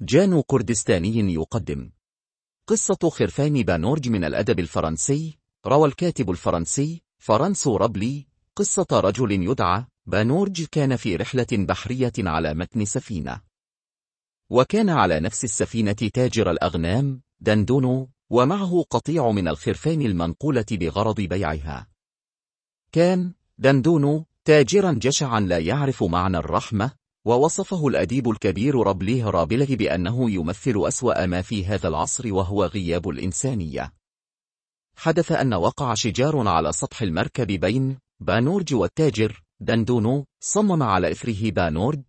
جان كردستاني يقدم قصة خرفان بانورج من الأدب الفرنسي روى الكاتب الفرنسي فرانسو رابلي قصة رجل يدعى بانورج كان في رحلة بحرية على متن سفينة وكان على نفس السفينة تاجر الأغنام دندونو ومعه قطيع من الخرفان المنقولة بغرض بيعها كان دندونو تاجرا جشعا لا يعرف معنى الرحمة ووصفه الأديب الكبير ربليه رابله بأنه يمثل أسوأ ما في هذا العصر وهو غياب الإنسانية حدث أن وقع شجار على سطح المركب بين بانورج والتاجر دندونو صمم على إثره بانورج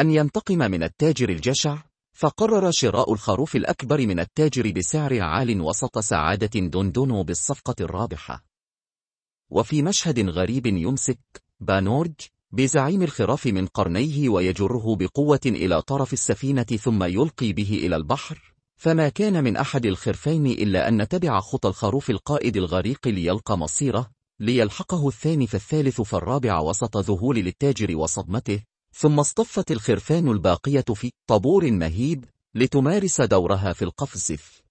أن ينتقم من التاجر الجشع فقرر شراء الخروف الأكبر من التاجر بسعر عال وسط سعادة دندونو بالصفقة الرابحة وفي مشهد غريب يمسك بانورج بزعيم الخراف من قرنيه ويجره بقوة إلى طرف السفينة ثم يلقي به إلى البحر فما كان من أحد الخرفين إلا أن تبع خطى الخروف القائد الغريق ليلقى مصيره ليلحقه الثاني فالثالث فالرابع وسط ذهول للتاجر وصدمته ثم اصطفت الخرفان الباقية في طابور مهيب لتمارس دورها في القفز في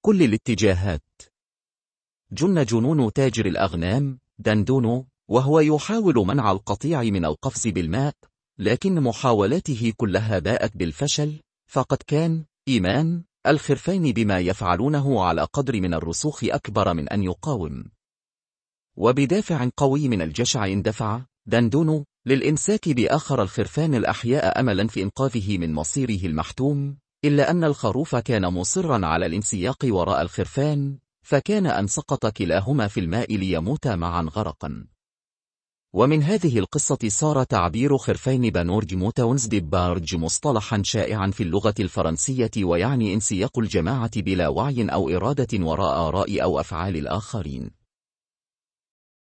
كل الاتجاهات جن جنون تاجر الأغنام دندونو وهو يحاول منع القطيع من القفز بالماء لكن محاولاته كلها باءت بالفشل فقد كان إيمان الخرفان بما يفعلونه على قدر من الرسوخ أكبر من أن يقاوم وبدافع قوي من الجشع اندفع دندونو للإمساك بآخر الخرفان الأحياء أملا في إنقاذه من مصيره المحتوم إلا أن الخروف كان مصرا على الانسياق وراء الخرفان فكان أن سقط كلاهما في الماء ليموتا معا غرقا ومن هذه القصة صار تعبير خرفين بانورج موتاونز ديبارج مصطلحا شائعا في اللغة الفرنسية ويعني انسياق الجماعة بلا وعي أو إرادة وراء آراء أو أفعال الآخرين